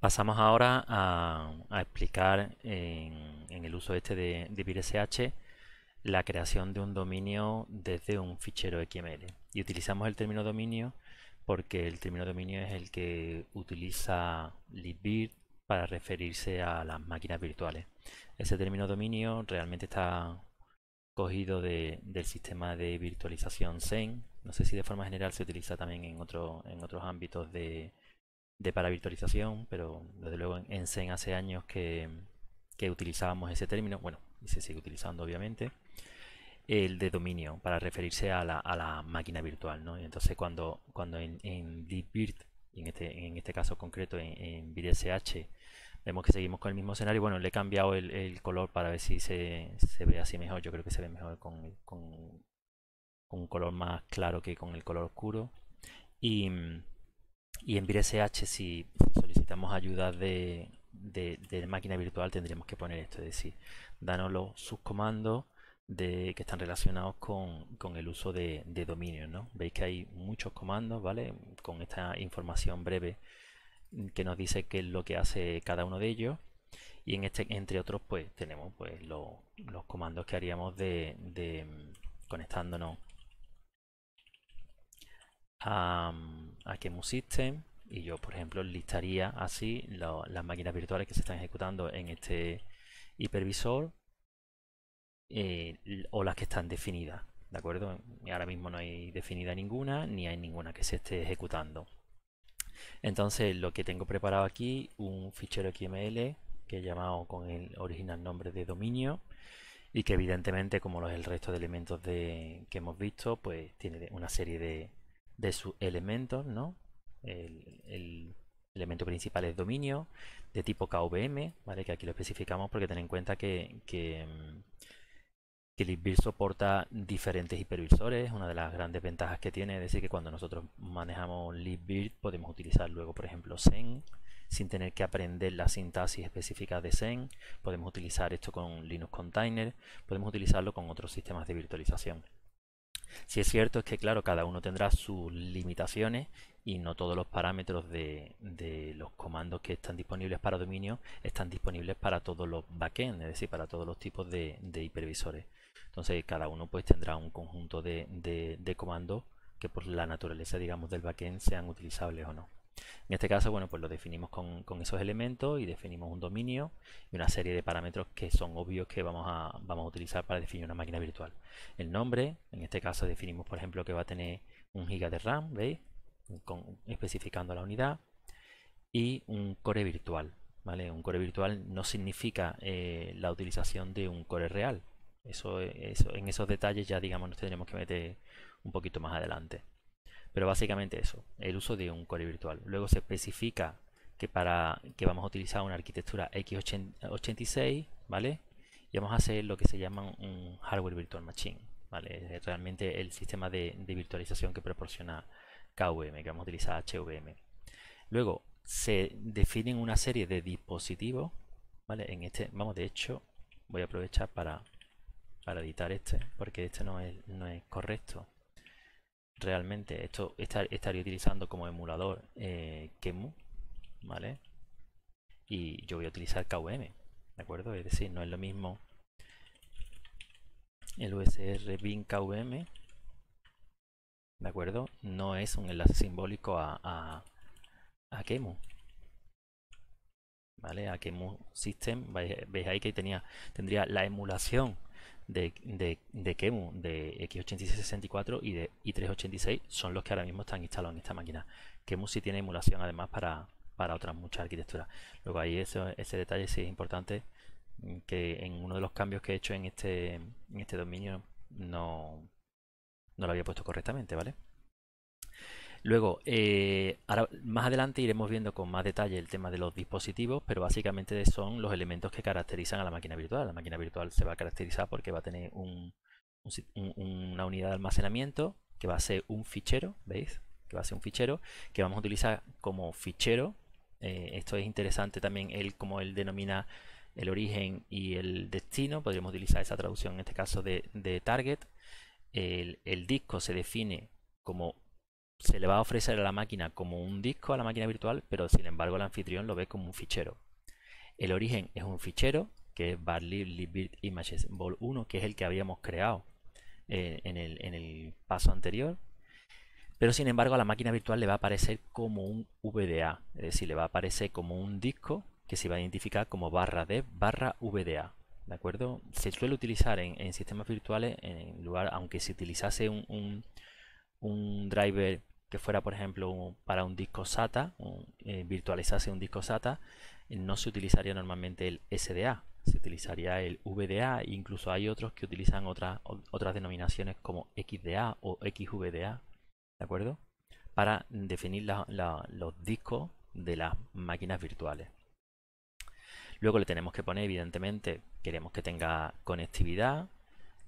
Pasamos ahora a, explicar en, el uso este de, de la creación de un dominio desde un fichero XML. Y utilizamos el término dominio porque el término dominio es el que utiliza libvirt para referirse a las máquinas virtuales. Ese término dominio realmente está cogido del sistema de virtualización Zen. No sé si de forma general se utiliza también en, en otros ámbitos de, de para virtualización, pero desde luego en, Zen hace años que, utilizábamos ese término, bueno, y se sigue utilizando obviamente, el de dominio, para referirse a la, máquina virtual, ¿no? Entonces cuando, cuando en, en en este, en este caso concreto en, en VDSH, vemos que seguimos con el mismo escenario. Bueno, le he cambiado el, color para ver si se, ve así mejor. Yo creo que se ve mejor con, con, un color más claro que con el color oscuro. Y, y en VIRSH si, solicitamos ayuda de, máquina virtual, tendríamos que poner esto, es decir, danos los subcomandos de, que están relacionados con, el uso de, de dominios. Veis que hay muchos comandos, ¿vale? Con esta información breve que nos dice qué es lo que hace cada uno de ellos. Y en este, entre otros, pues tenemos pues, los, comandos que haríamos de conectándonos a, a System y yo, por ejemplo, listaría así las máquinas virtuales que se están ejecutando en este hipervisor eh, o las que están definidas, ¿de acuerdo? Ahora mismo no hay definida ninguna ni hay ninguna que se esté ejecutando. Entonces, lo que tengo preparado aquí, un fichero XML que he llamado con el original nombre de dominio y que evidentemente, como los el resto de elementos que hemos visto, pues tiene una serie de, de sus elementos, ¿no? El, elemento principal es dominio de tipo KVM, ¿vale? Que aquí lo especificamos porque ten en cuenta que, que, mm, soporta diferentes hipervisores, una de las grandes ventajas que tiene es decir que cuando nosotros manejamos libvirt podemos utilizar luego, por ejemplo, Zen, sin tener que aprender la sintaxis específica de Zen. Podemos utilizar esto con Linux Container, podemos utilizarlo con otros sistemas de virtualización. Si es cierto es que, claro, cada uno tendrá sus limitaciones y no todos los parámetros de, los comandos que están disponibles para dominio están disponibles para todos los backends, es decir, para todos los tipos de, hipervisores. Entonces, cada uno pues tendrá un conjunto de, de comandos que por la naturaleza, digamos, del backend sean utilizables o no. En este caso, bueno, pues lo definimos con, esos elementos y definimos un dominio y una serie de parámetros que son obvios que vamos a, vamos a utilizar para definir una máquina virtual. El nombre, en este caso definimos, por ejemplo, que va a tener un giga de RAM, ¿veis? especificando la unidad y un core virtual, ¿vale? Un core virtual no significa eh, la utilización de un core real. Eso, en esos detalles ya, digamos, nos tendremos que meter un poquito más adelante. Pero básicamente eso, el uso de un core virtual. Luego se especifica que para que vamos a utilizar una arquitectura x86, ¿vale? Y vamos a hacer lo que se llama un hardware virtual machine, ¿vale? realmente el sistema de, virtualización que proporciona KVM, que vamos a utilizar HVM. Luego se definen una serie de dispositivos, ¿vale? En este, vamos, de hecho, voy a aprovechar para, editar este, porque este no no es correcto realmente esto estaría utilizando como emulador eh, Kemu, ¿vale? Y yo voy a utilizar KVM, ¿de acuerdo? Es decir, no es lo mismo el USR bin KVM, ¿de acuerdo? No es un enlace simbólico a, a, Kemu, ¿vale? A Kemu System, veis ahí que tenía, tendría la emulación de, de, de Kemu, de X86-64 y de i386 son los que ahora mismo están instalados en esta máquina. Kemu sí tiene emulación además para, otras muchas arquitecturas. Luego ahí eso, ese detalle sí es importante mm, que en uno de los cambios que he hecho en este, en este dominio no, no lo había puesto correctamente, ¿vale? Luego, eh, más adelante iremos viendo con más detalle el tema de los dispositivos, pero básicamente son los elementos que caracterizan a la máquina virtual. La máquina virtual se va a caracterizar porque va a tener un, una unidad de almacenamiento que va a ser un fichero, ¿veis? Que va a ser un fichero que vamos a utilizar como fichero. Eh, esto es interesante también él como él denomina el origen y el destino. Podríamos utilizar esa traducción en este caso de, target. El, el disco se define como se le va a ofrecer a la máquina como un disco a la máquina virtual, pero sin embargo el anfitrión lo ve como un fichero. El origen es un fichero, que es Barley Images Vol 1, que es el que habíamos creado eh, en, el, paso anterior. Pero sin embargo a la máquina virtual le va a aparecer como un VDA, es decir, le va a aparecer como un disco que se va a identificar como barra de barra VDA. ¿De acuerdo? Se suele utilizar en, sistemas virtuales, en lugar, aunque se utilizase un, un, un driver que fuera, por ejemplo, para un disco SATA, virtualizarse eh, virtualizase un disco SATA, eh, no se utilizaría normalmente el SDA, se utilizaría el VDA, e incluso hay otros que utilizan otras, otras denominaciones como XDA o XVDA, ¿de acuerdo? Para definir los discos de las máquinas virtuales. Luego le tenemos que poner, evidentemente, queremos que tenga conectividad,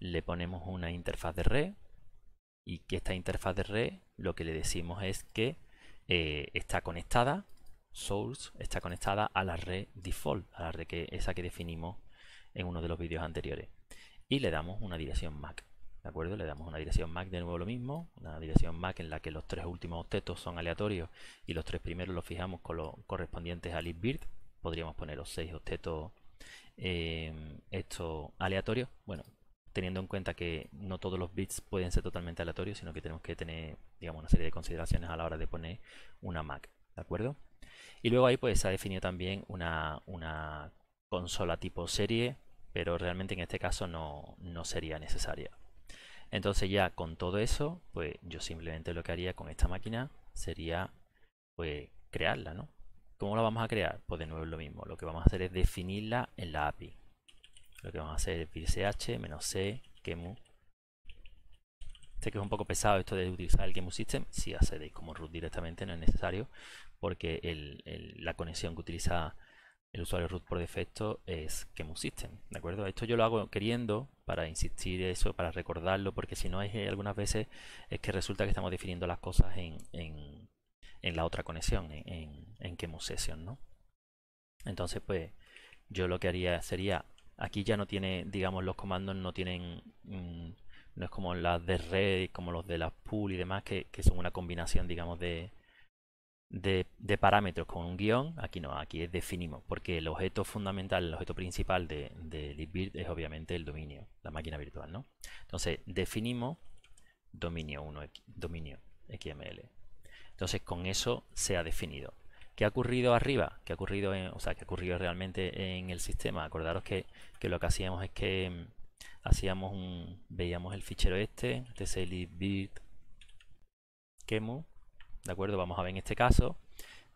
le ponemos una interfaz de red, y que esta interfaz de red lo que le decimos es que eh, está conectada, source está conectada a la red default, a la red que esa que definimos en uno de los vídeos anteriores. Y le damos una dirección MAC. ¿De acuerdo? Le damos una dirección MAC de nuevo lo mismo, una dirección MAC en la que los tres últimos octetos son aleatorios y los tres primeros los fijamos con los correspondientes al libvirt. Podríamos poner los seis objetos eh, estos aleatorios. Bueno, teniendo en cuenta que no todos los bits pueden ser totalmente aleatorios, sino que tenemos que tener, digamos, una serie de consideraciones a la hora de poner una Mac, ¿de acuerdo? Y luego ahí pues se ha definido también una, consola tipo serie, pero realmente en este caso no, sería necesaria. Entonces ya con todo eso, pues yo simplemente lo que haría con esta máquina sería pues crearla, ¿no? ¿Cómo la vamos a crear? Pues de nuevo lo mismo, lo que vamos a hacer es definirla en la API. Lo que vamos a hacer es ch menos c kemu. Sé que es un poco pesado esto de utilizar el kemu system. Si hacéis como root directamente no es necesario porque la conexión que utiliza el usuario root por defecto es kemu system. ¿De acuerdo? Esto yo lo hago queriendo para insistir eso, para recordarlo porque si no es eh, algunas veces es que resulta que estamos definiendo las cosas en, la otra conexión, en, en, en kemu session, ¿no? Entonces pues yo lo que haría sería Aquí ya no tiene, digamos, los comandos no tienen, mm, no es como las de red, como los de las pool y demás, que, son una combinación, digamos, de, parámetros con un guión. Aquí no, aquí es definimos, porque el objeto fundamental, el objeto principal de, de libvirt es obviamente el dominio, la máquina virtual, ¿no? Entonces, definimos dominio 1, dominio XML. Entonces, con eso se ha definido ha ocurrido arriba? que ha ocurrido, en, o sea, que ha ocurrido realmente en el sistema? Acordaros que, lo que hacíamos es que mm, hacíamos un, veíamos el fichero este, tclbit este kemu, ¿de acuerdo? Vamos a ver en este caso,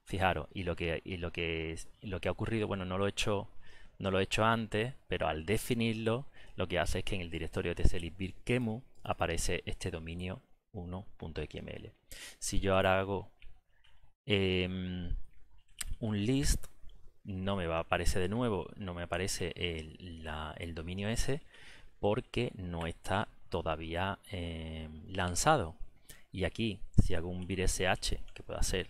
fijaros, y lo que, y lo que, lo que ha ocurrido, bueno, no lo he hecho, no lo he hecho antes, pero al definirlo, lo que hace es que en el directorio bit kemu aparece este dominio 1.xml. Si yo ahora hago em, un list, no me va, aparece de nuevo, no me aparece el, dominio ese porque no está todavía eh, lanzado. Y aquí, si hago un vir que pueda ser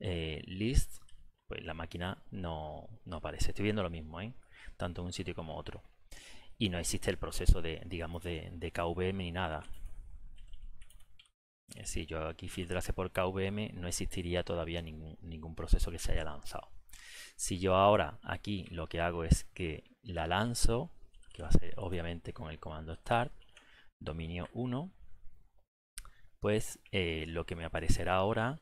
eh, list, pues la máquina no, aparece. Estoy viendo lo mismo, ¿eh? tanto en un sitio como otro. Y no existe el proceso de, digamos, de, de KVM ni nada si yo aquí filtrase por KVM, no existiría todavía ningún, ningún proceso que se haya lanzado. Si yo ahora aquí lo que hago es que la lanzo, que va a ser obviamente con el comando start, dominio 1, pues eh, lo que me aparecerá ahora,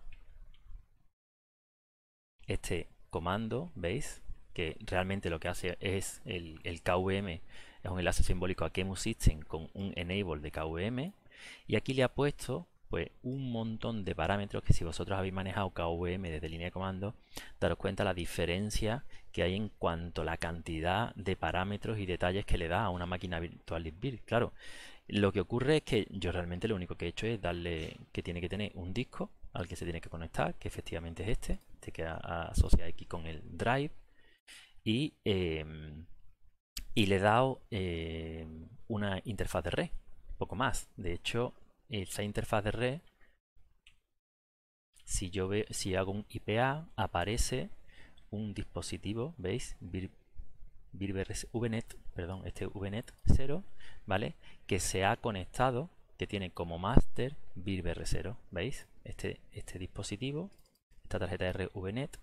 este comando, ¿veis? Que realmente lo que hace es el, el KVM, es un enlace simbólico a Kemu System con un enable de KVM, y aquí le ha puesto pues un montón de parámetros que si vosotros habéis manejado KVM desde línea de comando, daros cuenta la diferencia que hay en cuanto a la cantidad de parámetros y detalles que le da a una máquina virtual Claro, lo que ocurre es que yo realmente lo único que he hecho es darle que tiene que tener un disco al que se tiene que conectar, que efectivamente es este, este que asocia aquí con el drive, y, em, le he dado eh, una interfaz de red, poco más. De hecho, esta interfaz de red, si yo si hago un IPA, aparece un dispositivo, ¿veis? Vir, VNet, perdón, este VNet 0, ¿vale? Que se ha conectado, que tiene como master Virber 0, ¿veis? Este, este dispositivo, esta tarjeta de Vnet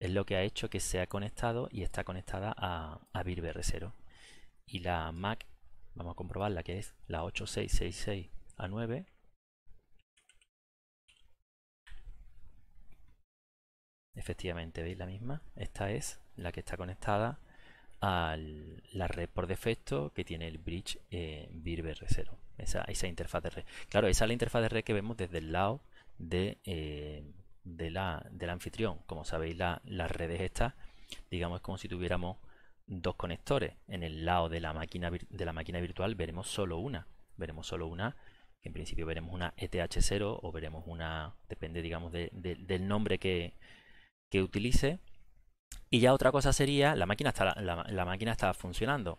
es lo que ha hecho que se ha conectado y está conectada a, a 0. Y la MAC, vamos a comprobarla, que es la 8666 a 9 efectivamente veis la misma esta es la que está conectada a la red por defecto que tiene el bridge eh, 0 esa, interfaz de red claro esa es la interfaz de red que vemos desde el lado de, eh, la, del anfitrión como sabéis las redes estas digamos es como si tuviéramos dos conectores en el lado de la máquina de la máquina virtual veremos solo una veremos solo una en principio veremos una ETH0 o veremos una, depende digamos del nombre que, utilice. Y ya otra cosa sería, la máquina, está, la, máquina está funcionando.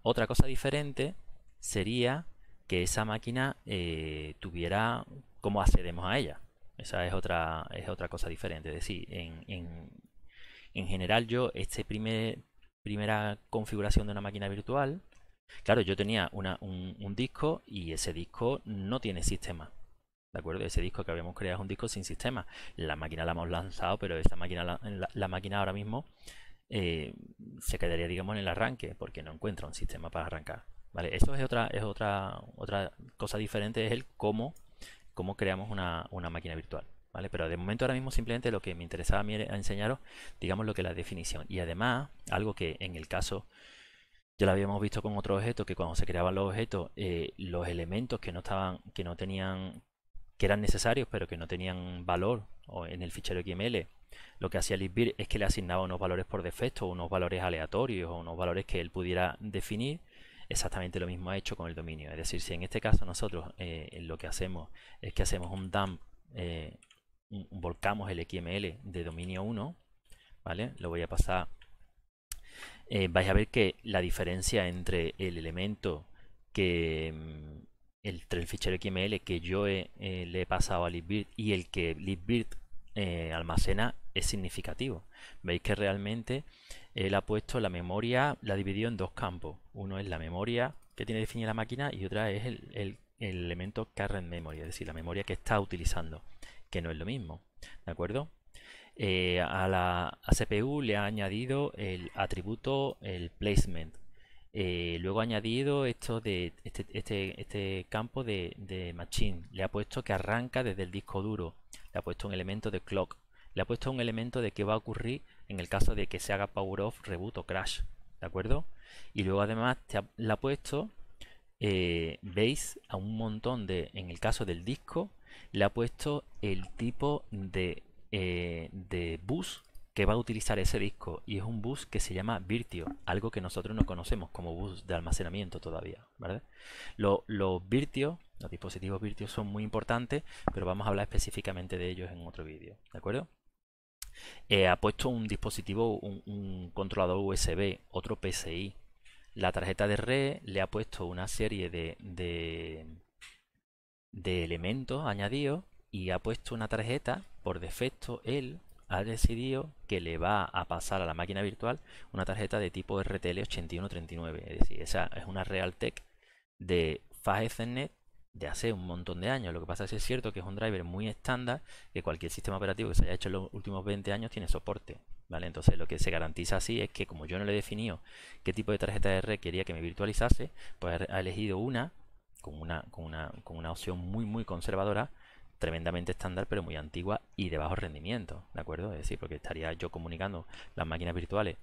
Otra cosa diferente sería que esa máquina eh, tuviera cómo accedemos a ella. Esa es otra, es otra cosa diferente. Es decir, en, general yo, esta primer, primera configuración de una máquina virtual, Claro, yo tenía un, disco y ese disco no tiene sistema. ¿De acuerdo? Ese disco que habíamos creado es un disco sin sistema. La máquina la hemos lanzado, pero esta máquina, la, máquina ahora mismo eh, se quedaría, digamos, en el arranque, porque no encuentra un sistema para arrancar. ¿Vale? Eso es otra, es otra, otra cosa diferente, es el cómo, cómo creamos una, una máquina virtual. ¿Vale? Pero de momento ahora mismo simplemente lo que me interesaba a mí era enseñaros, digamos, lo que es la definición. Y además, algo que en el caso ya lo habíamos visto con otro objeto que cuando se creaban los objetos, eh, los elementos que no estaban, que no tenían, que eran necesarios pero que no tenían valor en el fichero XML, lo que hacía Lisbir es que le asignaba unos valores por defecto, unos valores aleatorios o unos valores que él pudiera definir. Exactamente lo mismo ha hecho con el dominio. Es decir, si en este caso nosotros eh, lo que hacemos es que hacemos un dump, eh, volcamos el XML de dominio 1, ¿vale? Lo voy a pasar eh, vais a ver que la diferencia entre el elemento que mm, el, fichero XML que yo eh, le he pasado a libvirt y el que libvirt eh, almacena es significativo. Veis que realmente él ha puesto la memoria, la ha dividido en dos campos. Uno es la memoria que tiene definida la máquina y otra es el, el elemento current memory, es decir, la memoria que está utilizando, que no es lo mismo. ¿De acuerdo? Eh, a la CPU le ha añadido el atributo, el placement. Eh, luego ha añadido esto de este, este, este campo de, machine. Le ha puesto que arranca desde el disco duro. Le ha puesto un elemento de clock. Le ha puesto un elemento de que va a ocurrir en el caso de que se haga power off, reboot o crash. ¿De acuerdo? Y luego además le ha puesto, veis, eh, a un montón de, en el caso del disco, le ha puesto el tipo de eh, de bus que va a utilizar ese disco y es un bus que se llama Virtio, algo que nosotros no conocemos como bus de almacenamiento todavía. Los Virtio, los dispositivos Virtio son muy importantes, pero vamos a hablar específicamente de ellos en otro vídeo, ¿de acuerdo? Eh, ha puesto un dispositivo, un, controlador USB, otro PCI. La tarjeta de red le ha puesto una serie de, de, de elementos añadidos y ha puesto una tarjeta, por defecto él ha decidido que le va a pasar a la máquina virtual una tarjeta de tipo RTL8139, es decir, esa es una Realtek de Fast Ethernet de hace un montón de años. Lo que pasa es que es cierto que es un driver muy estándar, que cualquier sistema operativo que se haya hecho en los últimos 20 años tiene soporte. ¿vale? Entonces lo que se garantiza así es que como yo no le he definido qué tipo de tarjeta de red quería que me virtualizase, pues ha elegido una con una, con una, con una opción muy muy conservadora tremendamente estándar, pero muy antigua y de bajo rendimiento, ¿de acuerdo? Es decir, porque estaría yo comunicando las máquinas virtuales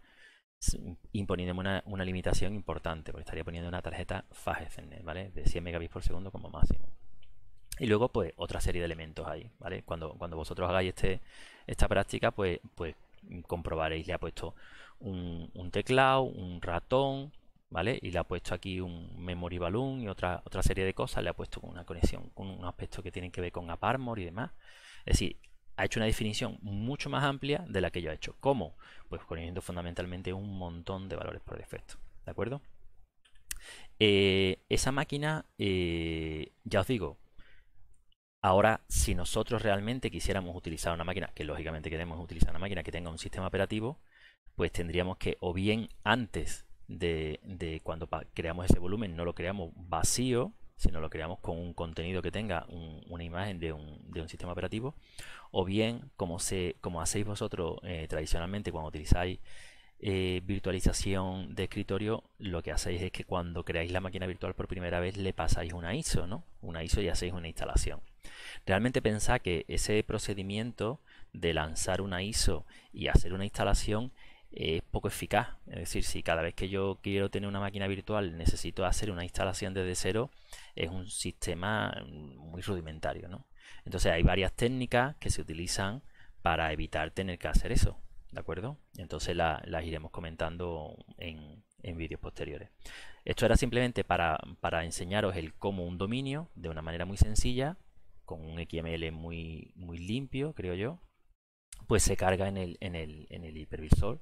imponiéndome una, limitación importante, porque estaría poniendo una tarjeta fast Ethernet, ¿vale? De 100 megabits por segundo como máximo. Y luego, pues, otra serie de elementos ahí, ¿vale? Cuando, cuando vosotros hagáis este, esta práctica, pues, pues comprobaréis, le ha puesto un, un teclado, un ratón, ¿vale? Y le ha puesto aquí un memory balloon y otra, otra serie de cosas, le ha puesto una conexión con un aspecto que tiene que ver con app y demás. Es decir, ha hecho una definición mucho más amplia de la que yo he hecho. ¿Cómo? Pues poniendo fundamentalmente un montón de valores por defecto, ¿de acuerdo? Eh, esa máquina, eh, ya os digo, ahora si nosotros realmente quisiéramos utilizar una máquina, que lógicamente queremos utilizar una máquina que tenga un sistema operativo, pues tendríamos que o bien antes de, cuando creamos ese volumen, no lo creamos vacío, sino lo creamos con un contenido que tenga una imagen de un, sistema operativo, o bien como, se, como hacéis vosotros eh, tradicionalmente cuando utilizáis eh, virtualización de escritorio, lo que hacéis es que cuando creáis la máquina virtual por primera vez le pasáis una ISO, ¿no? Una ISO y hacéis una instalación. Realmente pensad que ese procedimiento de lanzar una ISO y hacer una instalación es poco eficaz. Es decir, si cada vez que yo quiero tener una máquina virtual necesito hacer una instalación desde cero, es un sistema muy rudimentario. ¿no? Entonces hay varias técnicas que se utilizan para evitar tener que hacer eso. ¿De acuerdo? Entonces las iremos comentando en, en vídeos posteriores. Esto era simplemente para, enseñaros el cómo un dominio de una manera muy sencilla, con un XML muy, muy limpio, creo yo, pues se carga en el hipervisor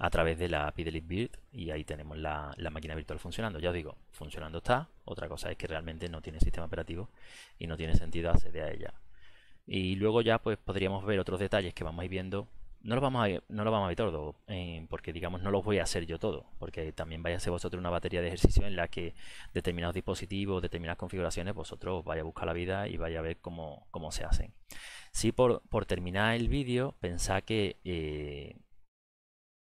a través de la API y ahí tenemos la, máquina virtual funcionando. Ya os digo, funcionando está, otra cosa es que realmente no tiene sistema operativo y no tiene sentido acceder a ella. Y luego ya pues podríamos ver otros detalles que vamos a ir viendo. No los vamos a, no los vamos a ver todo, eh, porque digamos no los voy a hacer yo todo, porque también vais a hacer vosotros una batería de ejercicio en la que determinados dispositivos, determinadas configuraciones, vosotros vais a buscar la vida y vais a ver cómo, cómo se hacen. Si sí, por, terminar el vídeo, pensad que... Eh,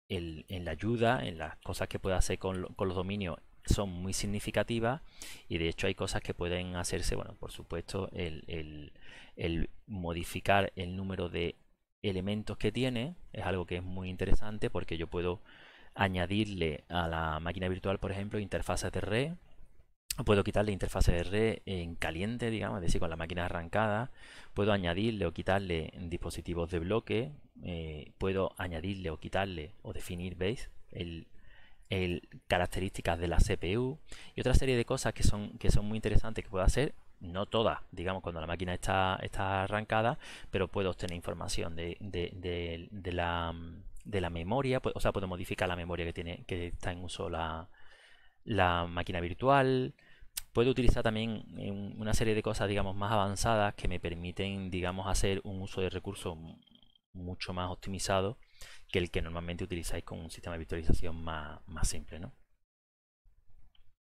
en la ayuda, en las cosas que puede hacer con, los dominios son muy significativas y de hecho hay cosas que pueden hacerse, bueno, por supuesto, el, el, modificar el número de elementos que tiene es algo que es muy interesante porque yo puedo añadirle a la máquina virtual, por ejemplo, interfaces de red, puedo quitarle de red en caliente, digamos, es decir, con la máquina arrancada, puedo añadirle o quitarle dispositivos de bloque, eh, puedo añadirle o quitarle o definir, ¿veis? El, características de la CPU y otra serie de cosas que son, que son muy interesantes que puedo hacer, no todas, digamos, cuando la máquina está, está arrancada, pero puedo obtener información de, la de la memoria, o sea, puedo modificar la memoria que tiene que está en uso la, la máquina virtual. puede utilizar también eh, una serie de cosas, digamos, más avanzadas que me permiten, digamos, hacer un uso de recursos mucho más optimizado que el que normalmente utilizáis con un sistema de virtualización más, más simple, ¿no?